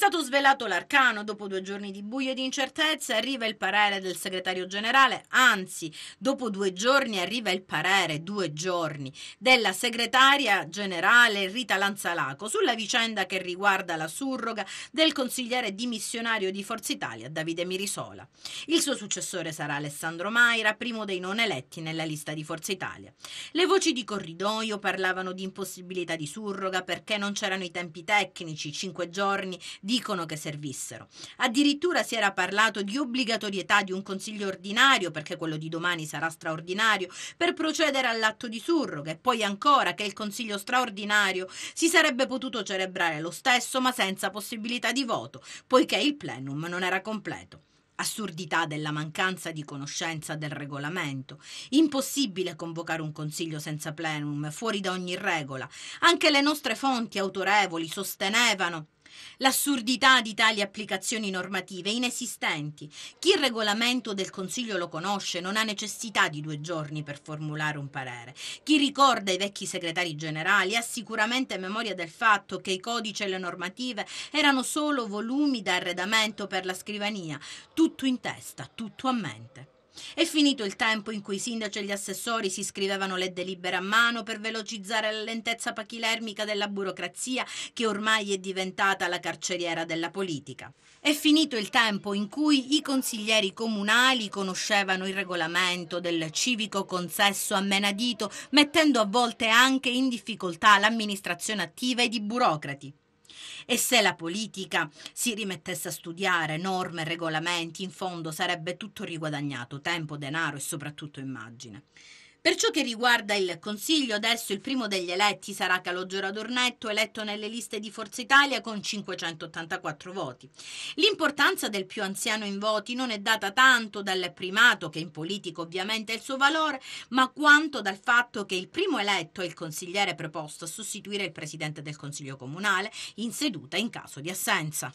stato svelato l'arcano, dopo due giorni di buio e di incertezza arriva il parere del segretario generale, anzi dopo due giorni arriva il parere, due giorni, della segretaria generale Rita Lanzalaco sulla vicenda che riguarda la surroga del consigliere dimissionario di Forza Italia Davide Mirisola. Il suo successore sarà Alessandro Maira, primo dei non eletti nella lista di Forza Italia. Le voci di corridoio parlavano di impossibilità di surroga perché non c'erano i tempi tecnici, cinque giorni dicono che servissero. Addirittura si era parlato di obbligatorietà di un consiglio ordinario, perché quello di domani sarà straordinario, per procedere all'atto di surroga e poi ancora che il consiglio straordinario si sarebbe potuto celebrare lo stesso ma senza possibilità di voto, poiché il plenum non era completo assurdità della mancanza di conoscenza del regolamento. Impossibile convocare un consiglio senza plenum, fuori da ogni regola. Anche le nostre fonti autorevoli sostenevano L'assurdità di tali applicazioni normative è inesistenti. Chi il regolamento del Consiglio lo conosce non ha necessità di due giorni per formulare un parere. Chi ricorda i vecchi segretari generali ha sicuramente memoria del fatto che i codici e le normative erano solo volumi da arredamento per la scrivania, tutto in testa, tutto a mente. È finito il tempo in cui i sindaci e gli assessori si scrivevano le delibere a mano per velocizzare la lentezza pachilermica della burocrazia che ormai è diventata la carceriera della politica. È finito il tempo in cui i consiglieri comunali conoscevano il regolamento del civico consesso a menadito, mettendo a volte anche in difficoltà l'amministrazione attiva ed i burocrati. E se la politica si rimettesse a studiare norme, regolamenti, in fondo sarebbe tutto riguadagnato, tempo, denaro e soprattutto immagine. Per ciò che riguarda il Consiglio, adesso il primo degli eletti sarà Calogero Adornetto, eletto nelle liste di Forza Italia con 584 voti. L'importanza del più anziano in voti non è data tanto dal primato, che in politica ovviamente è il suo valore, ma quanto dal fatto che il primo eletto è il consigliere preposto a sostituire il presidente del Consiglio Comunale in seduta in caso di assenza.